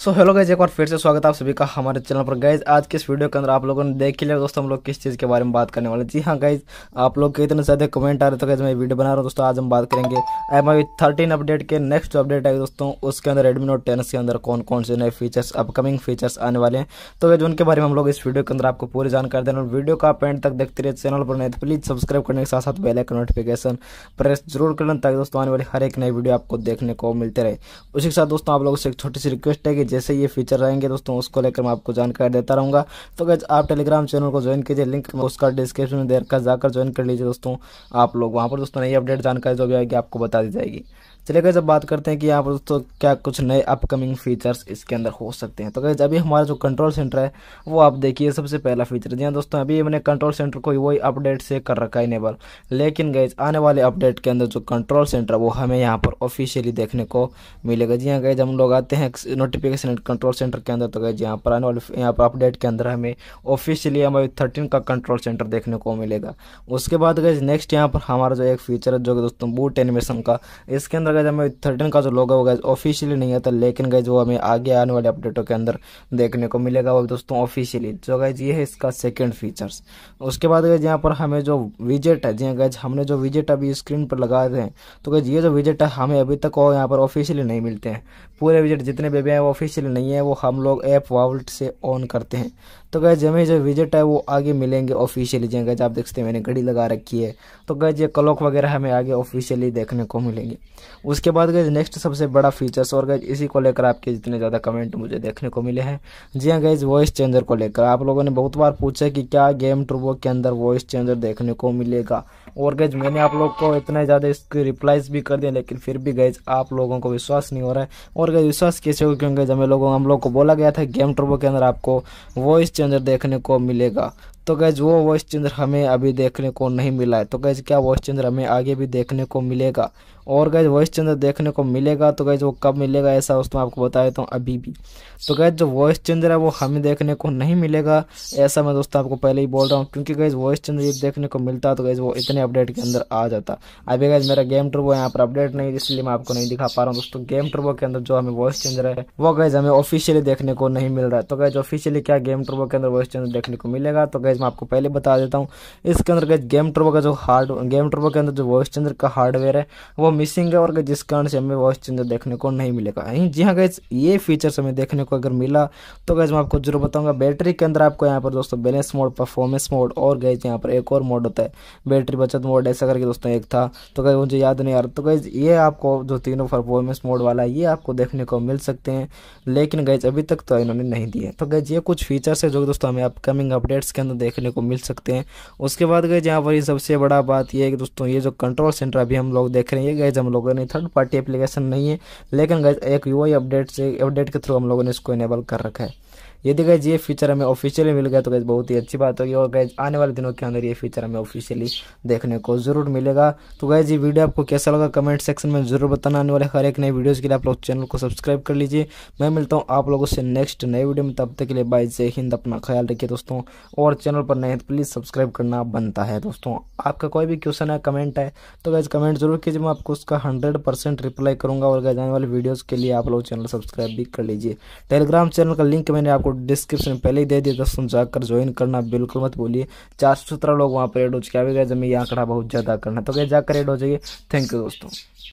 so hello guys एक बार फिर से स्वागत है आप सभी का हमारे चैनल पर गाइज आज के इस वीडियो के अंदर आप लोगों ने देख ही लिया दोस्तों हम लोग किस चीज़ के बारे में बात करने वाले जी हाँ गाइज आप लोग के इतने ज़्यादा कमेंट आ रहे थे गाइज तो मैं वीडियो बना रहा हूँ दोस्तों आज हम बात करेंगे एम आई थर्टीन अपडेट के नेक्स्ट जो अपडेट आएगी दोस्तों उसके अंदर रेडमी नोट टेन के अंदर कौन कौन से नए फीचर्स अपकमिंग फीचर्स आने वाले हैं तो गाइज उनके बारे में हम लोग इस वीडियो के अंदर आपको पूरी जानकारी देना वीडियो का आप एंड तक देखते रहे चैनल पर नहीं तो प्लीज़ सब्सक्राइब करने के साथ साथ बेलाइक नोटिफिकेशन प्रेस जरूर कर लें ताकि दोस्तों आने वाली हर एक नई वीडियो आपको देखने को मिलते रहे उसी के साथ दोस्तों आप लोगों से एक छोटी सी रिक्वेस्ट है कि रहेंगे जैसे ये फीचर रहेंगे दोस्तों उसको लेकर मैं आपको जानकारी देता रहूँगा तो गैज आप टेलीग्राम चैनल को ज्वाइन कीजिए लिंक उसका डिस्क्रिप्शन में देर कर जाकर ज्वाइन कर लीजिए दोस्तों आप लोग वहाँ पर दोस्तों नई अपडेट जानकारी जो भी आएगी आपको बता दी जाएगी चलिए गए जब बात करते हैं कि आप दोस्तों क्या कुछ नए अपकमिंग फीचर्स इसके अंदर हो सकते हैं तो गए अभी हमारा जो कंट्रोल सेंटर है वो आप देखिए सबसे पहला फीचर जी हाँ दोस्तों अभी मैंने कंट्रोल सेंटर को वही अपडेट से कर रखा है इनेबल लेकिन गए आने वाले अपडेट के अंदर जो कंट्रोल सेंटर वो हमें यहाँ पर ऑफिशियली देखने को मिलेगा जी हाँ गए हम लोग आते हैं नोटिफिकेशन कंट्रोल सेंटर के अंदर तो गए यहाँ पर आने वाले यहाँ पर अपडेट के अंदर हमें ऑफिशियली हमारे थर्टीन का कंट्रोल सेंटर देखने को मिलेगा उसके बाद गए नेक्स्ट यहाँ पर हमारा जो एक फीचर है जो दोस्तों बूट एनिमेशन का इसके अंदर गैज हमें थर्टीन का जो लोगो वो गैज ऑफिशियली नहीं आता तो, लेकिन गैज वो हमें आगे आने वाले अपडेटों के अंदर देखने को मिलेगा वो दोस्तों ऑफिशियली जो गैज ये है इसका सेकेंड फीचर्स उसके बाद गैज यहाँ पर हमें जो विजेट है जी गैज हाँ हमने जो विजेट अभी स्क्रीन पर लगाए थे तो गैज ये जो विजेट है हमें अभी तक वो यहाँ पर ऑफिशियली नहीं मिलते हैं पूरे विजेट जितने भी हैं वो ऑफिशियली नहीं है वो हम लोग ऐप वाउल्ट से ऑन करते हैं तो गैज हमें जो विजिट है वो आगे मिलेंगे ऑफिशियली जी गैज हाँ आप देखते हैं मैंने घड़ी लगा रखी है तो गैज ये क्लॉक वगैरह हमें आगे ऑफिशियली देखने को मिलेंगे उसके बाद गए नेक्स्ट सबसे बड़ा फीचर्स और गए इसी को लेकर आपके जितने ज़्यादा कमेंट मुझे देखने को मिले हैं जी हाँ गए वॉइस चेंजर को लेकर आप लोगों ने बहुत बार पूछा कि क्या गेम ट्रूबो के अंदर वॉइस चेंजर देखने को मिलेगा और गैज मैंने आप लोग को इतने ज़्यादा इसकी रिप्लाइज भी कर दिए लेकिन फिर भी गैज आप लोगों को विश्वास नहीं हो रहा है और गैज विश्वास कैसे हो क्योंकि हमें लोगों हम लोग को बोला गया था गेम ट्रोबो के अंदर आपको वॉइस चेंजर देखने को मिलेगा तो गैज वो वॉइस चेंजर हमें अभी देखने को नहीं मिला है तो गैज क्या वॉइस चेंजर हमें आगे भी देखने को मिलेगा और गैज वॉइस चेंजर देखने को मिलेगा तो गैज वो कब मिलेगा ऐसा दोस्तों आपको बता देता हूँ अभी भी तो गैज जो वॉइस चेंजर है वो हमें देखने को नहीं मिलेगा ऐसा मैं दोस्तों आपको पहले ही बोल रहा हूँ क्योंकि गैज वॉइस चेंजर ये देखने को मिलता है तो गैज वो इतने अपडेट के अंदर आ जाता अभी गाइज मेरा गेम ट्रबो यहाँ पर अपडेट नहीं इसलिए मैं आपको नहीं दिखा पा रहा हूँ दोस्तों गेम ट्रबो के अंदर जो हमें वॉइस चेंजर है वो गाइज हमें ऑफिशियली देखने को नहीं मिल रहा है तो गाइज ऑफिशियली क्या गेम ट्रबो के अंदर वॉइस चेंजर देखने को मिलेगा तो गाइज मैं आपको पहले बता देता हूँ इसके अंदर गाइज गेम ट्रबो का जो हार्ड गेम ट्रबो के अंदर जो वॉइस चेंजर का हार्डवेयर है वो मिसिंग है और जिस कारण से हमें वॉइस चेंजर देखने को नहीं मिलेगा हाँ जी हाँ गाइज ये फीचर्स हमें देखने को अगर मिला तो गाइज मैं आपको जरूर बताऊंगा बैटरी के अंदर आपको यहाँ पर दोस्तों बैलेंस मोड परफॉर्मेंस मोड और गाइज यहाँ पर एक और मोड होता है बैटरी बचा पंचायत मोड ऐसा करके दोस्तों एक था तो कहीं मुझे याद नहीं आ रहा तो गैज ये आपको जो तीनों परफॉर्मेंस मोड वाला है ये आपको देखने को मिल सकते हैं लेकिन गैज अभी तक तो इन्होंने नहीं दिए तो गैज ये कुछ फीचर्स है जो दोस्तों हमें अपकमिंग अपडेट्स के अंदर देखने को मिल सकते हैं उसके बाद गए यहाँ पर सबसे बड़ा बात यह है कि दोस्तों ये जो कंट्रोल सेंटर अभी हम लोग देख रहे हैं ये गैज हम लोगों ने थर्ड पार्टी एप्लीकेशन नहीं है लेकिन गैज एक यू अपडेट से अपडेट के थ्रू हम लोगों ने इसको इनेबल कर रखा है ये देखा ये फीचर हमें ऑफिशियली मिल गया तो गैस बहुत ही अच्छी बात होगी और गैज आने वाले दिनों के अंदर ये फीचर हमें ऑफिशियली देखने को जरूर मिलेगा तो गैज ये वीडियो आपको कैसा लगा कमेंट सेक्शन में जरूर बताना आने वाले हर एक नए वीडियोज़ के लिए आप लोग चैनल को सब्सक्राइब कर लीजिए मैं मिलता हूँ आप लोगों से नेक्स्ट नए वीडियो में तब तक के लिए बाय जय हिंद अपना ख्याल रखिए दोस्तों और चैनल पर नए तो प्लीज़ सब्सक्राइब करना बनता है दोस्तों आपका कोई भी क्वेश्चन है कमेंट है तो गैज कमेंट जरूर कीजिए मैं आपको उसका हंड्रेड परसेंट रिप्लाई करूँगा और गैज आने वाले वीडियोज़ के लिए आप लोग चैनल सब्सक्राइब भी कर लीजिए टेलीग्राम चैनल का लिंक मैंने आपको डिस्क्रिप्शन में पहले ही दे दिया दोस्तों जाकर ज्वाइन करना बिल्कुल मत बोलिए चार सौ सत्रह लोग वहाँ पर एड हो चुके अभी गए जब मैं ये आंकड़ा बहुत ज़्यादा करना तो क्या जाकर एड हो जाइए थैंक यू दोस्तों